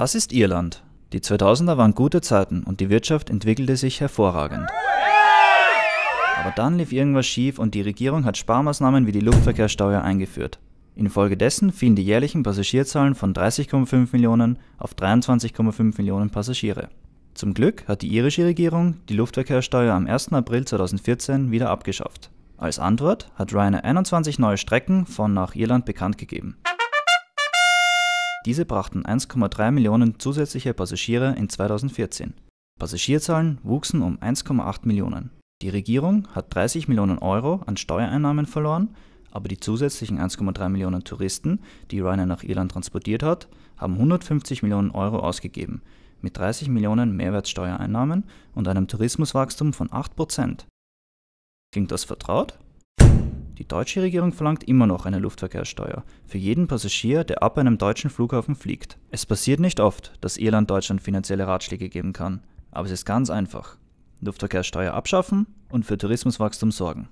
Das ist Irland. Die 2000er waren gute Zeiten und die Wirtschaft entwickelte sich hervorragend. Aber dann lief irgendwas schief und die Regierung hat Sparmaßnahmen wie die Luftverkehrssteuer eingeführt. Infolgedessen fielen die jährlichen Passagierzahlen von 30,5 Millionen auf 23,5 Millionen Passagiere. Zum Glück hat die irische Regierung die Luftverkehrssteuer am 1. April 2014 wieder abgeschafft. Als Antwort hat Ryanair 21 neue Strecken von nach Irland bekannt gegeben. Diese brachten 1,3 Millionen zusätzliche Passagiere in 2014. Passagierzahlen wuchsen um 1,8 Millionen. Die Regierung hat 30 Millionen Euro an Steuereinnahmen verloren, aber die zusätzlichen 1,3 Millionen Touristen, die Ryanair nach Irland transportiert hat, haben 150 Millionen Euro ausgegeben, mit 30 Millionen Mehrwertsteuereinnahmen und einem Tourismuswachstum von 8%. Klingt das vertraut? deutsche Regierung verlangt immer noch eine Luftverkehrssteuer für jeden Passagier, der ab einem deutschen Flughafen fliegt. Es passiert nicht oft, dass Irland Deutschland finanzielle Ratschläge geben kann, aber es ist ganz einfach. Luftverkehrssteuer abschaffen und für Tourismuswachstum sorgen.